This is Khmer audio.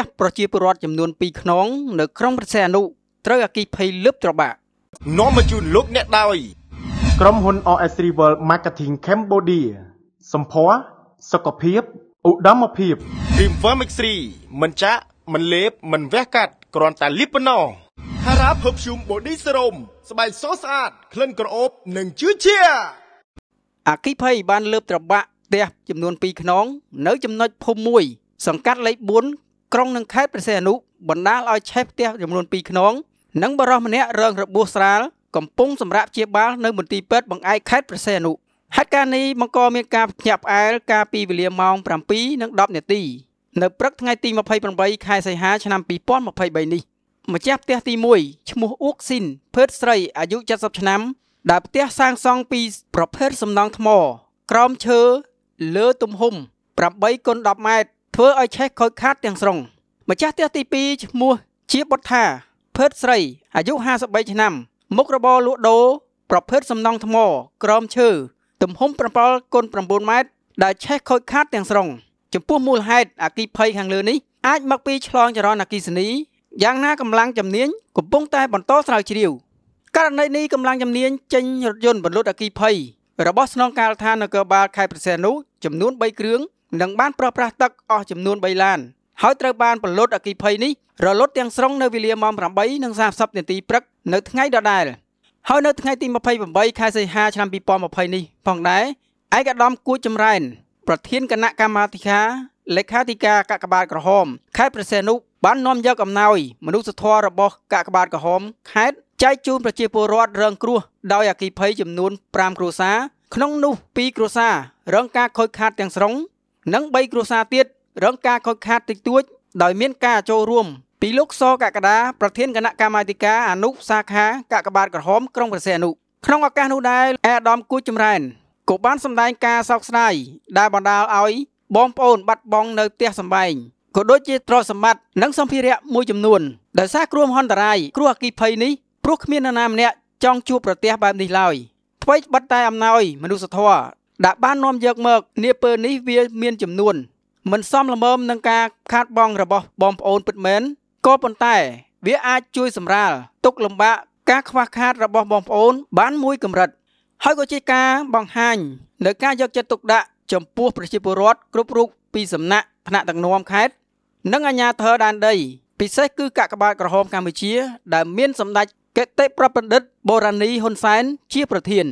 ះប្រជាពលរដ្ឋចំនួន2ខ្នង នៅក្រុងព្រះសីហនុត្រូវអគិភ័យលឹបត្របាក់នាំមកជូនលោកអ្នកដោយក្រុមហ៊ុន OS Rival Marketing Cambodia សម្ផស្សសុខភាពឧត្តមភាព Dreamwear Mix3 មិនចាក់មិនលេបមិនវះកាត់គ្រាន់តែលីបប៉ុណ្ណោះ Hara Perfume Body Serum ស្បែកសស្អាតក្លិនក្រអូបនិងជឿជាអគិភ័យបានលើបត្របាក់ផ្ទះចំនួន2ខ្នង នៅចំណុចភូមិ1សង្កាត់លេខ4ក្រុងនិងខេត្តព្រះសីហនុបណ្ដាលឲ្យឆេះផ្ទះចំនួន2ខ្នងនិងបរិសម្នាក់រងរបួសស្រាលកំពុងសម្រាប់ជាបាលនៅមន្ទីរពេទ្យបង្អែកខេត្តព្រះសីហនុហេតុការណ៍នេះបង្កមានការភ្ញាក់ផ្អើលកាលពីវេលាម៉ោង7និង10នាទីនៅព្រឹកថ្ងៃទី28ខែសីហាឆ្នាំ2023នេះម្ចាស់ផ្ទះទី1ឈ្មោះអ៊ូកស៊ីនភើតស្រីអាយុ70ឆ្នាំដែលផ្ទះសាងសង់ពីប្រភេទសំណង់ថ្ម ក្រោមឈើលើទំហំ8គុណ10ម៉ែត្រធ្វើឲ្យឆេះខូចខាតទាំងស្រុងម្ចាស់ផ្ទះទី2ឈ្មោះជាបុត្ថាភេទស្រីអាយុ53ឆ្នាំមុខរបរលក់ដូរប្រភេទសំណង់ថ្មក្រមឈើទំហំ7គុណ9ម៉ែត្រដែលឆេះខូចខាត ទាំងស្រុងចំពោះមូលហេតុអគិភ័យខាងលើនេះអាចមកពីឆ្លងចរន្តអគិសនីយ៉ាងណាកម្លាំងជំនាញកំពុងតែបន្តស្រាវជ្រាវករណីនេះកម្លាំងជំនាញចេញរថយន្តបន្លត់អគិភ័យរបស់ស្នងការដ្ឋាននគរបាលខេត្តព្រះសីហនុចំនួន3គ្រឿងនឹងបានប្រោះប្រាស់ទឹកអស់ចំនួន3ឡាន ហើយត្រូវបានប្រលត់អគិភ័យនេះរលត់ទាំងស្រុងនៅវេលាម៉ោង8:30នាទីព្រឹកនៅថ្ងៃដដែលហើយនៅថ្ងៃទី28ខែសីហាឆ្នាំ2020នេះផងដែរឯកឧត្តមគួចចម្រើនប្រធានគណៈកម្មាធិការលេខាធិការកាកបាទក្រហមខេត្តព្រះសីហនុបាននាំយកអំណោយមនុស្សធម៌របស់កាកបាទក្រហមខេត្តចែកជូនប្រជាពលរដ្ឋរងគ្រោះដោយអគិភ័យចំនួន5គ្រួសារក្នុងនោះ2គ្រួសាររងការខូចខាតទាំងស្រុងនិង3គ្រួសារទៀតរងការខូចខាតតិចតួច ដោយមានការចូលរួមពីលោកសកកដាប្រធានគណៈកម្មាធិការអនុសាខាកកបាទក្រហមក្រុងប្រសេអនុក្នុងឱកាសនោះដែរអេដាមគូចចម្រែនក៏បានសម្ដែងការសោកស្ដាយដែលបណ្ដាលឲ្យ បងប្អូន បាត់បង់នៅផ្ទះសម្បែងក៏ដូចជាទ្រព្យសម្បត្តិនិងសម្ភារៈមួយចំនួនដោយសារគ្រោះមហន្តរាយគ្រោះអគ្គិភ័យនេះព្រោះគ្មាននរណាម្នាក់ចង់ជួបប្រទះបែបនេះឡើយអ្វីបិតតែអំណោយ មនុស្សធម៌ដែលបាននាំយកមកនាពេលនេះវាមាន ចំនួន មិនសមល្មមនឹងការខាតបង់របស់បងប្អូនពិតមែនក៏ប៉ុន្តែ វាអាចជួយសម្រាលទុកលំបាកការខ្វះខាតរបស់បងប្អូន បានមួយ កម្រិត ហើយក៏ជាការបង្ហាញនៅការយកចិត្តទុកដាក់ចំពោះប្រជាពលរដ្ឋគ្រប់រូបពីសំណាក់ថ្នាក់ដឹកនាំខេត្តនិងអាជ្ញាធរដែនដីពិសេសគឺកាកបាទក្រហមកម្ពុជា ដែលមានសម្ដេចកិត្តិប្រពណ្ឌិតបូរ៉ានីហ៊ុនសែនជាប្រធាន